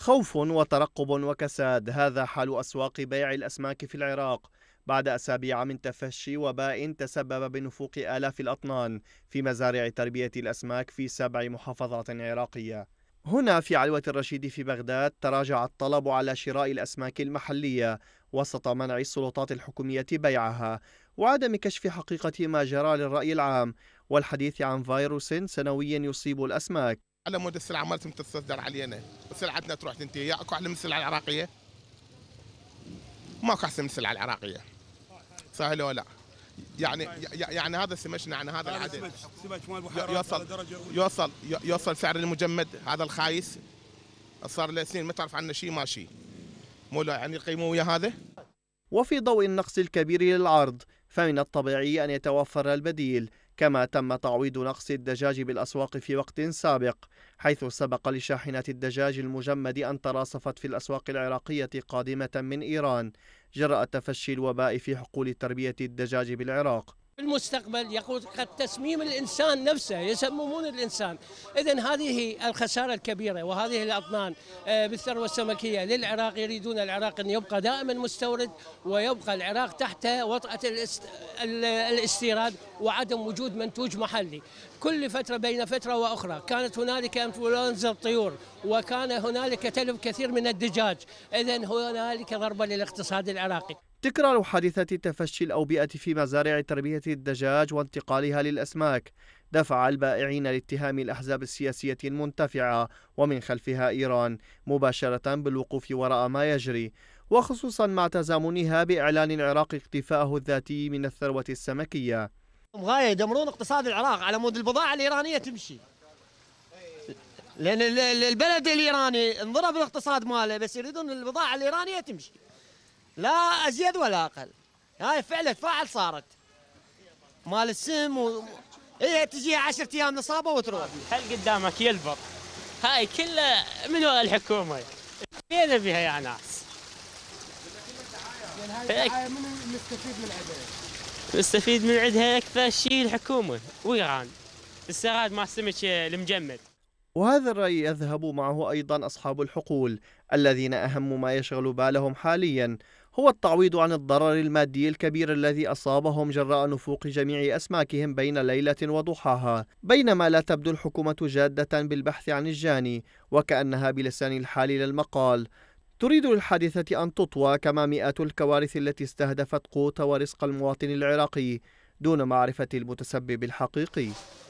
خوف وترقب وكساد هذا حال أسواق بيع الأسماك في العراق بعد أسابيع من تفشي وباء تسبب بنفوق آلاف الأطنان في مزارع تربية الأسماك في سبع محافظات عراقية هنا في علوة الرشيد في بغداد تراجع الطلب على شراء الأسماك المحلية وسط منع السلطات الحكومية بيعها وعدم كشف حقيقة ما جرى للرأي العام والحديث عن فيروس سنوي يصيب الأسماك على مود السلعه مالتهم تتصدر علينا سلعتنا تروح تنتهي يا اكو احلى من السلعه العراقيه ماكو احسن من السلعه العراقيه سهل ولا يعني يعني هذا سمشنا نعم، يعني هذا العدد يوصل يوصل يوصل سعر المجمد هذا الخايس صار له سنين ما تعرف عنه شيء ما شيء مو يعني يقيموا ويا هذا وفي ضوء النقص الكبير للعرض فمن الطبيعي أن يتوفر البديل كما تم تعويض نقص الدجاج بالأسواق في وقت سابق حيث سبق لشاحنات الدجاج المجمد أن تراصفت في الأسواق العراقية قادمة من إيران جراء تفشي الوباء في حقول تربية الدجاج بالعراق في المستقبل يقول قد تسميم الانسان نفسه يسممون الانسان اذا هذه الخساره الكبيره وهذه الاطنان آه، بالثروه السمكيه للعراق يريدون العراق ان يبقى دائما مستورد ويبقى العراق تحت وطأة الاستيراد وعدم وجود منتوج محلي كل فترة بين فترة وأخرى كانت هنالك انفلونزا الطيور وكان هنالك تلف كثير من الدجاج إذا هنالك ضربة للاقتصاد العراقي تكرار حادثة تفشي الأوبئة في مزارع تربية الدجاج وانتقالها للأسماك دفع البائعين لاتهام الأحزاب السياسية المنتفعة ومن خلفها إيران مباشرة بالوقوف وراء ما يجري وخصوصا مع تزامنها بإعلان العراق اكتفاءه الذاتي من الثروة السمكية غاية يدمرون اقتصاد العراق على مود البضاعة الإيرانية تمشي لأن البلد الإيراني انضرب الاقتصاد ماله بس يريدون البضاعة الإيرانية تمشي لا ازيد ولا اقل هاي فعلة فاعل صارت مال السم و هي إيه، تجيها 10 ايام نصابه وتروح هل قدامك يلبق هاي كلها من وراء الحكومه فين بها يا ناس هاي من نستفيد من عندها نستفيد من عدها اكثر شيء الحكومه وايران السراد ما سمك المجمد وهذا الرأي يذهب معه أيضا أصحاب الحقول الذين أهم ما يشغل بالهم حاليا هو التعويض عن الضرر المادي الكبير الذي أصابهم جراء نفوق جميع أسماكهم بين ليلة وضحاها بينما لا تبدو الحكومة جادة بالبحث عن الجاني وكأنها بلسان الحال للمقال تريد للحادثة أن تطوى كما مئات الكوارث التي استهدفت قوت ورزق المواطن العراقي دون معرفة المتسبب الحقيقي